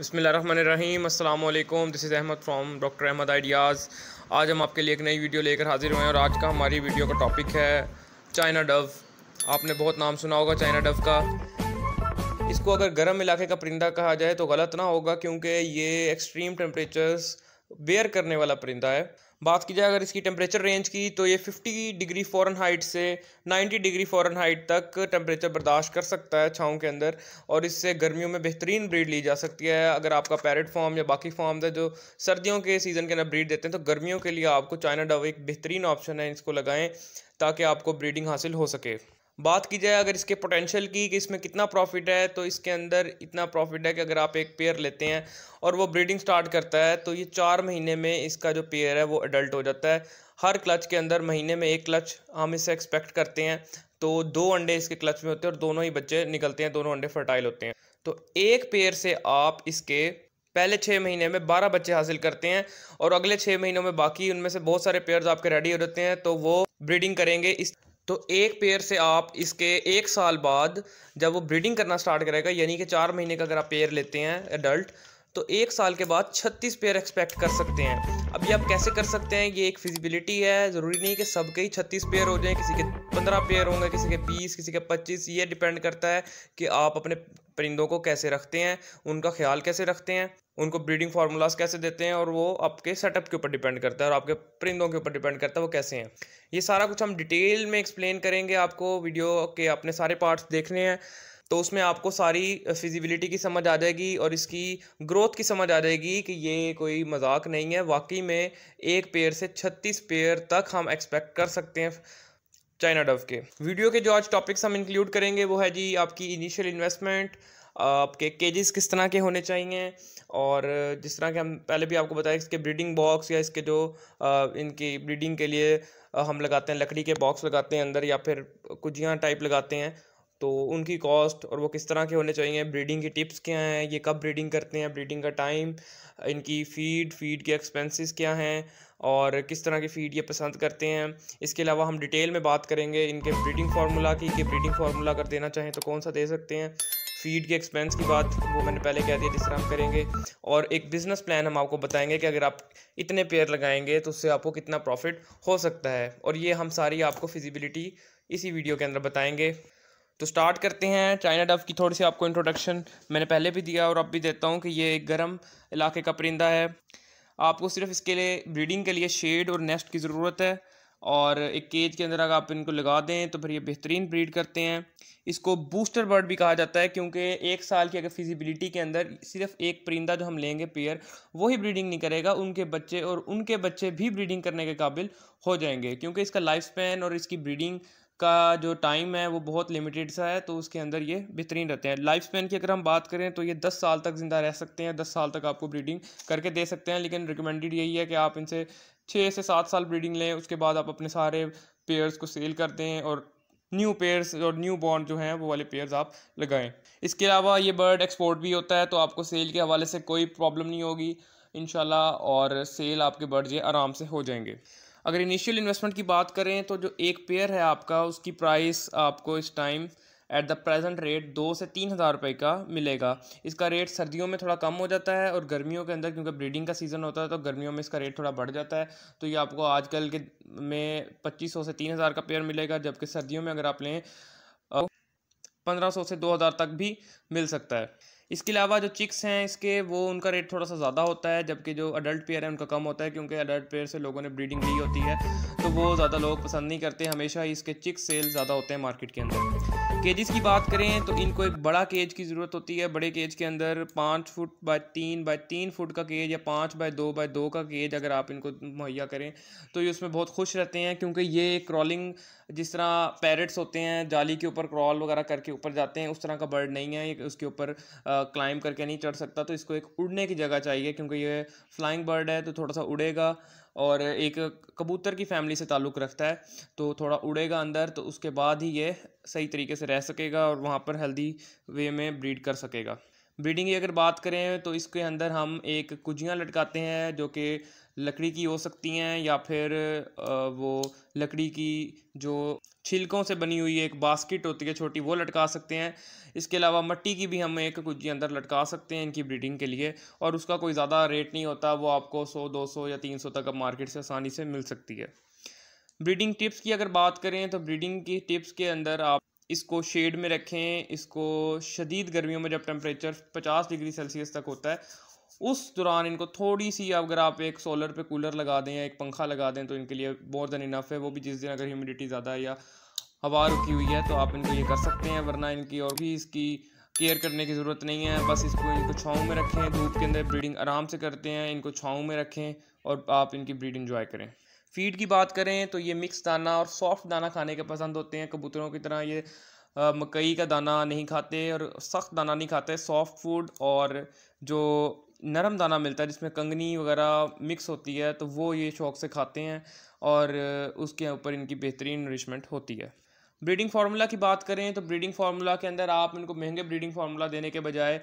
बसमीम अल्लाम this is Ahmad from doctor Ahmad ideas आज हम आपके लिए एक नई वीडियो लेकर हाज़िर हुए हैं और आज का हमारी वीडियो का टॉपिक है चाइना डव आपने बहुत नाम सुना होगा चाइना डव का इसको अगर गर्म इलाके का परिंदा कहा जाए तो गलत ना होगा क्योंकि ये एक्सट्रीम टेम्परेचर्स बेयर करने वाला परिंदा है बात की जाए अगर इसकी टेम्परेचर रेंज की तो ये 50 डिग्री फ़ौरन हाइट से 90 डिग्री फॉरन हाइट तक टेम्परेचर बर्दाश्त कर सकता है छाँव के अंदर और इससे गर्मियों में बेहतरीन ब्रीड ली जा सकती है अगर आपका पैरट फॉर्म या बाकी फॉर्म है जो सर्दियों के सीज़न के अंदर ब्रीड देते हैं तो गर्मियों के लिए आपको चाइना डव एक बेहतरीन ऑप्शन है इसको लगाएँ ताकि आपको ब्रीडिंग हासिल हो सके बात की जाए अगर इसके पोटेंशियल की कि इसमें कितना प्रॉफिट है तो इसके अंदर इतना प्रॉफिट है कि अगर आप एक पेयर लेते हैं और वो ब्रीडिंग स्टार्ट करता है तो ये चार महीने में इसका जो पेयर है वो अडल्ट हो जाता है हर क्लच के अंदर महीने में एक क्लच हम इसे एक्सपेक्ट करते हैं तो दो अंडे इसके क्लच में होते हैं और दोनों ही बच्चे निकलते हैं दोनों अंडे फर्टाइल होते हैं तो एक पेयर से आप इसके पहले छः महीने में बारह बच्चे हासिल करते हैं और अगले छः महीनों में बाकी उनमें से बहुत सारे पेयर्स आपके रेडी हो जाते हैं तो वो ब्रीडिंग करेंगे इस तो एक पेयर से आप इसके एक साल बाद जब वो ब्रीडिंग करना स्टार्ट करेगा यानी कि चार महीने का अगर आप पेयर लेते हैं एडल्ट तो एक साल के बाद 36 पेयर एक्सपेक्ट कर सकते हैं अब ये आप कैसे कर सकते हैं ये एक फिजिबिलिटी है ज़रूरी नहीं कि सबके ही 36 पेयर हो जाएं किसी के 15 पेयर होंगे किसी के 20 किसी के 25 ये डिपेंड करता है कि आप अपने परिंदों को कैसे रखते हैं उनका ख्याल कैसे रखते हैं उनको ब्रीडिंग फार्मूलाज कैसे देते हैं और वो आपके सेटअप के ऊपर डिपेंड करता है और आपके परिंदों के ऊपर डिपेंड करता है वो कैसे हैं ये सारा कुछ हम डिटेल में एक्सप्लेन करेंगे आपको वीडियो के अपने सारे पार्ट्स देखने हैं तो उसमें आपको सारी फिजिबिलिटी की समझ आ जाएगी और इसकी ग्रोथ की समझ आ जाएगी कि ये कोई मजाक नहीं है वाकई में एक पेयर से छत्तीस पेयर तक हम एक्सपेक्ट कर सकते हैं चाइना डव के वीडियो के जो आज टॉपिक्स हम इंक्लूड करेंगे वो है जी आपकी इनिशियल इन्वेस्टमेंट आपके केजेस किस तरह के होने चाहिए और जिस तरह के हम पहले भी आपको बताया इसके ब्रीडिंग बॉक्स या इसके जो इनकी ब्रीडिंग के लिए हम लगाते हैं लकड़ी के बॉक्स लगाते हैं अंदर या फिर कुजियाँ टाइप लगाते हैं तो उनकी कॉस्ट और वो किस तरह के होने चाहिए ब्रीडिंग की टिप्स क्या हैं ये कब ब्रीडिंग करते हैं ब्रीडिंग का टाइम इनकी फ़ीड फ़ीड के एक्सपेंसेस क्या हैं और किस तरह की फ़ीड ये पसंद करते हैं इसके अलावा हम डिटेल में बात करेंगे इनके ब्रीडिंग फार्मूला की कि ब्रीडिंग फार्मूला अगर देना चाहें तो कौन सा दे सकते हैं फीड के एक्सपेंस की बात वो मैंने पहले कह दिया जिस तरह हम करेंगे और एक बिज़नेस प्लान हम आपको बताएंगे कि अगर आप इतने पेयर लगाएंगे तो उससे आपको कितना प्रॉफिट हो सकता है और ये हम सारी आपको फिजिबिलिटी इसी वीडियो के अंदर बताएंगे तो स्टार्ट करते हैं चाइना डव की थोड़ी सी आपको इंट्रोडक्शन मैंने पहले भी दिया और अब भी देता हूँ कि ये एक गर्म इलाके का परिंदा है आपको सिर्फ इसके लिए ब्रीडिंग के लिए शेड और नेस्ट की ज़रूरत है और एक केज के अंदर अगर आप इनको लगा दें तो फिर ये बेहतरीन ब्रीड करते हैं इसको बूस्टर बर्ड भी कहा जाता है क्योंकि एक साल की अगर फिजिबिलिटी के अंदर सिर्फ एक परिंदा जो हम लेंगे पेयर वही ब्रीडिंग नहीं करेगा उनके बच्चे और उनके बच्चे भी ब्रीडिंग करने के काबिल हो जाएंगे क्योंकि इसका लाइफ स्पैन और इसकी ब्रीडिंग का जो टाइम है वो बहुत लिमिटेड सा है तो उसके अंदर ये बेहतरीन रहते हैं लाइफ स्पेन की अगर हम बात करें तो ये दस साल तक ज़िंदा रह सकते हैं दस साल तक आपको ब्रीडिंग करके दे सकते हैं लेकिन रिकमेंडेड यही है कि आप इनसे छः से सात साल ब्रीडिंग लें उसके बाद आप अपने सारे पेयर्स को सेल कर दें और न्यू पेयर्स और न्यू बॉर्न जो हैं वो वाले पेयर्स आप लगाएं इसके अलावा ये बर्ड एक्सपोर्ट भी होता है तो आपको सेल के हवाले से कोई प्रॉब्लम नहीं होगी इन और सेल आपके बर्ड ये आराम से हो जाएंगे अगर इनिशियल इन्वेस्टमेंट की बात करें तो जो एक पेयर है आपका उसकी प्राइस आपको इस time at the present rate दो से तीन हज़ार रुपये का मिलेगा इसका रेट सर्दियों में थोड़ा कम हो जाता है और गर्मियों के अंदर क्योंकि ब्रीडिंग का सीज़न होता है तो गर्मियों में इसका रेट थोड़ा बढ़ जाता है तो ये आपको आजकल के में पच्चीस सौ से तीन हज़ार का पेयर मिलेगा जबकि सर्दियों में अगर आप लें पंद्रह सौ से दो हज़ार तक भी मिल सकता है इसके अलावा जो चिक्स हैं इसके वो उनका रेट थोड़ा सा ज़्यादा होता है जबकि जो अडल्ट पेयर है उनका कम होता है क्योंकि अडल्ट पेयर से लोगों ने ब्रीडिंग ली होती है तो वो ज़्यादा लोग पसंद नहीं करते हमेशा ही इसके चिक्स सेल ज़्यादा होते हैं मार्केट के अंदर केजेस की बात करें तो इनको एक बड़ा केज की ज़रूरत होती है बड़े केज के अंदर पाँच फुट बाय तीन बाय तीन फुट का केज या पाँच बाय दो बाय दो का केज अगर आप इनको मुहैया करें तो ये उसमें बहुत खुश रहते हैं क्योंकि ये क्रॉलिंग जिस तरह पैरट्स होते हैं जाली के ऊपर क्रॉल वगैरह करके ऊपर जाते हैं उस तरह का बर्ड नहीं है ये उसके ऊपर क्लाइंब करके नहीं चढ़ सकता तो इसको एक उड़ने की जगह चाहिए क्योंकि ये फ्लाइंग बर्ड है तो थोड़ा सा उड़ेगा और एक कबूतर की फैमिली से ताल्लुक़ रखता है तो थोड़ा उड़ेगा अंदर तो उसके बाद ही ये सही तरीके से रह सकेगा और वहाँ पर हेल्दी वे में ब्रीड कर सकेगा ब्रीडिंग की अगर बात करें तो इसके अंदर हम एक कुजियाँ लटकाते हैं जो कि लकड़ी की हो सकती हैं या फिर वो लकड़ी की जो छिलकों से बनी हुई एक बास्केट होती है छोटी वो लटका सकते हैं इसके अलावा मट्टी की भी हम एक कुछ अंदर लटका सकते हैं इनकी ब्रीडिंग के लिए और उसका कोई ज़्यादा रेट नहीं होता वो आपको सौ दो सौ या तीन सौ तक अब मार्केट से आसानी से मिल सकती है ब्रीडिंग टिप्स की अगर बात करें तो ब्रीडिंग की टिप्स के अंदर आप इसको शेड में रखें इसको शदीद गर्मियों में जब टेम्परेचर 50 डिग्री सेल्सियस तक होता है उस दौरान इनको थोड़ी सी अगर आप एक सोलर पे कूलर लगा दें या एक पंखा लगा दें तो इनके लिए मोर देन इनफ है वो भी जिस दिन अगर ह्यूमिडिटी ज़्यादा या हवा रुकी हुई है तो आप इनको ये कर सकते हैं वरना इनकी और भी इसकी केयर करने की ज़रूरत नहीं है बस इसको इनको छाँव में रखें धूप के अंदर ब्रीडिंग आराम से करते हैं इनको छाँव में रखें और आप इनकी ब्रीड इंजॉय करें फीड की बात करें तो ये मिक्स दाना और सॉफ्ट दाना खाने के पसंद होते हैं कबूतरों की तरह ये मकई का दाना नहीं खाते और सख्त दाना नहीं खाते सॉफ्ट फूड और जो नरम दाना मिलता है जिसमें कंगनी वगैरह मिक्स होती है तो वो ये शौक से खाते हैं और उसके ऊपर इनकी बेहतरीन नरिशमेंट होती है ब्रीडिंग फार्मूला की बात करें तो ब्रीडिंग फार्मूला के अंदर आप इनको महंगे ब्रीडिंग फार्मूला देने के बजाय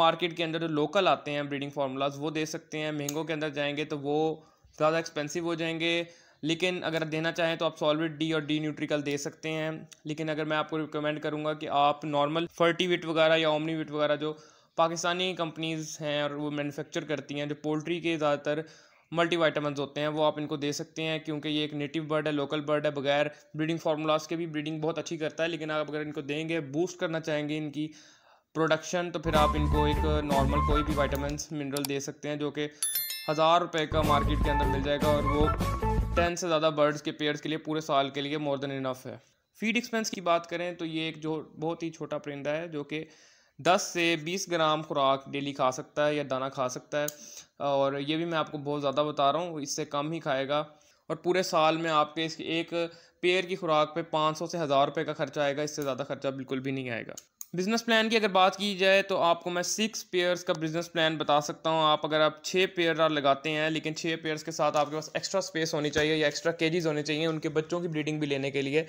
मार्केट के अंदर जो लोकल आते हैं ब्रीडिंग फार्मूलाज वो दे सकते हैं महंगों के अंदर जाएंगे तो वो ज़्यादा एक्सपेंसिव हो जाएंगे लेकिन अगर देना चाहें तो आप सॉलविड डी और डी न्यूट्रिकल दे सकते हैं लेकिन अगर मैं आपको रिकमेंड करूँगा कि आप नॉर्मल फर्टी वगैरह या ओमनी वगैरह जो पाकिस्तानी कंपनीज़ हैं और वो मैन्युफैक्चर करती हैं जो पोल्ट्री के ज़्यादातर मल्टी वाइटामस होते हैं वो आप इनको दे सकते हैं क्योंकि ये एक नेटिव बर्ड है लोकल बर्ड है बगैर ब्रीडिंग फार्मूलाज के भी ब्रीडिंग बहुत अच्छी करता है लेकिन आप अगर इनको देंगे बूस्ट करना चाहेंगे इनकी प्रोडक्शन तो फिर आप इनको एक नॉर्मल कोई भी वाइटामिन मिनरल दे सकते हैं जो कि हज़ार रुपये का मार्केट के अंदर मिल जाएगा और वो टेन से ज़्यादा बर्ड्स के पेयर्स के लिए पूरे साल के लिए मोर देन इनफ है फीड एक्सपेंस की बात करें तो ये एक जो बहुत ही छोटा परिंदा है जो कि दस से बीस ग्राम खुराक डेली खा सकता है या दाना खा सकता है और ये भी मैं आपको बहुत ज़्यादा बता रहा हूँ इससे कम ही खाएगा और पूरे साल में आपके इस एक पेयर की खुराक पे 500 से हज़ार रुपये का खर्चा आएगा इससे ज़्यादा खर्चा बिल्कुल भी नहीं आएगा बिज़नेस प्लान की अगर बात की जाए तो आपको मैं सिक्स पेयर्स का बिज़नेस प्लान बता सकता हूँ आप अगर आप छः पेयर लगाते हैं लेकिन छः पेयर्स के साथ आपके पास एक्स्ट्रा स्पेस होनी चाहिए या एक्स्ट्रा केजीज होने चाहिए उनके बच्चों की ब्रीडिंग भी लेने के लिए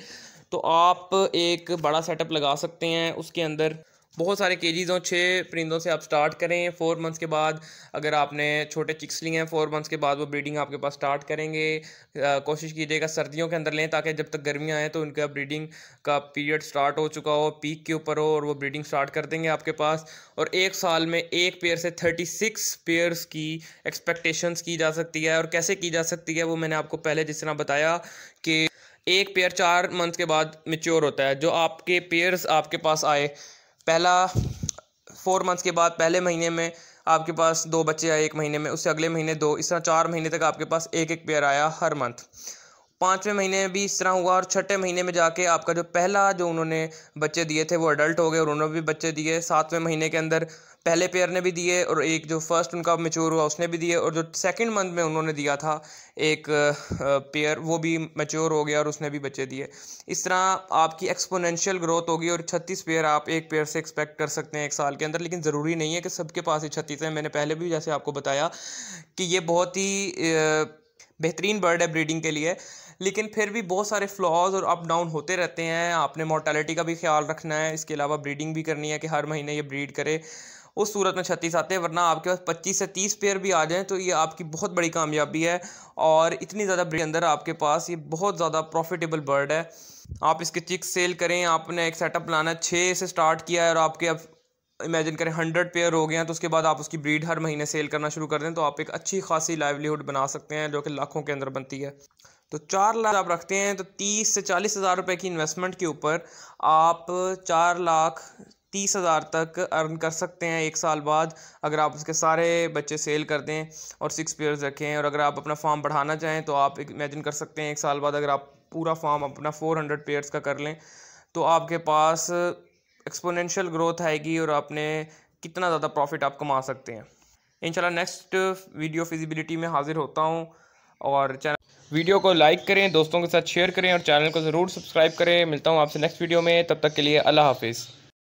तो आप एक बड़ा सेटअप लगा सकते हैं उसके अंदर बहुत सारे केजीज हों छः परिंदों से आप स्टार्ट करें फोर मंथ्स के बाद अगर आपने छोटे चिक्स लिए हैं फोर मंथ्स के बाद वो ब्रीडिंग आपके पास स्टार्ट करेंगे आ, कोशिश कीजिएगा सर्दियों के अंदर लें ताकि जब तक गर्मियाँ आएँ तो उनका ब्रीडिंग का पीरियड स्टार्ट हो चुका हो पीक के ऊपर हो और वो ब्रीडिंग स्टार्ट कर देंगे आपके पास और एक साल में एक पेयर से थर्टी सिक्स पेयर्स की एक्सपेक्टेशंस की जा सकती है और कैसे की जा सकती है वो मैंने आपको पहले जिस तरह बताया कि एक पेयर चार मंथ के बाद मेच्योर होता है जो आपके पेयर्स आपके पास आए पहला फोर मंथ्स के बाद पहले महीने में आपके पास दो बच्चे आए एक महीने में उससे अगले महीने दो इस तरह चार महीने तक आपके पास एक एक पेयर आया हर मंथ पाँचवें महीने में भी इस तरह हुआ और छठे महीने में जाके आपका जो पहला जो उन्होंने बच्चे दिए थे वो अडल्ट हो गए और उन्होंने भी बच्चे दिए सातवें महीने के अंदर पहले पेयर ने भी दिए और एक जो फर्स्ट उनका मेच्योर हुआ उसने भी दिए और जो सेकंड मंथ में उन्होंने दिया था एक पेयर वो भी मेच्योर हो गया और उसने भी बच्चे दिए इस तरह आपकी एक्सपोनेंशियल ग्रोथ होगी और छत्तीस पेयर आप एक पेयर से एक्सपेक्ट कर सकते हैं एक साल के अंदर लेकिन ज़रूरी नहीं है कि सबके पास ही छत्तीस हैं मैंने पहले भी जैसे आपको बताया कि ये बहुत ही बेहतरीन बर्ड है ब्रीडिंग के लिए लेकिन फिर भी बहुत सारे फ्लॉज और अप डाउन होते रहते हैं आपने मोर्टेलिटी का भी ख्याल रखना है इसके अलावा ब्रीडिंग भी करनी है कि हर महीने ये ब्रीड करे उस सूरत में छत्तीस आते हैं वरना आपके पास पच्चीस से तीस पेयर भी आ जाएँ तो ये आपकी बहुत बड़ी कामयाबी है और इतनी ज़्यादा ब्रीड अंदर आपके पास ये बहुत ज़्यादा प्रॉफिटेबल बर्ड है आप इसके चिक्स सेल करें आपने एक सेटअप लाना छः से स्टार्ट किया है और आपके अब इमेजिन करें हंड्रेड पेयर हो गए हैं तो उसके बाद आप उसकी ब्रीड हर महीने सेल करना शुरू कर दें तो आप एक अच्छी खासी लाइवलीहुड बना सकते हैं जो कि लाखों के अंदर बनती है तो चार लाख आप रखते हैं तो तीस से चालीस हज़ार रुपये की इन्वेस्टमेंट के ऊपर आप चार लाख तीस हज़ार तक अर्न कर सकते हैं एक साल बाद अगर आप उसके सारे बच्चे सेल कर दें और सिक्स पेयर्स रखें और अगर आप अपना फार्म बढ़ाना चाहें तो आप इमेजिन कर सकते हैं एक साल बाद अगर आप पूरा फार्म अपना फ़ोर हंड्रेड पेयर्स का कर लें तो आपके पास एक्सपोनेंशियल ग्रोथ आएगी और आपने कितना ज़्यादा प्रॉफिट आप कमा सकते हैं इंशाल्लाह नेक्स्ट वीडियो फिजिबिलिटी में हाज़िर होता हूँ और चैनल वीडियो को लाइक करें दोस्तों के साथ शेयर करें और चैनल को ज़रूर सब्सक्राइब करें मिलता हूँ आपसे नेक्स्ट वीडियो में तब तक के लिए अल्लाह हाफिज़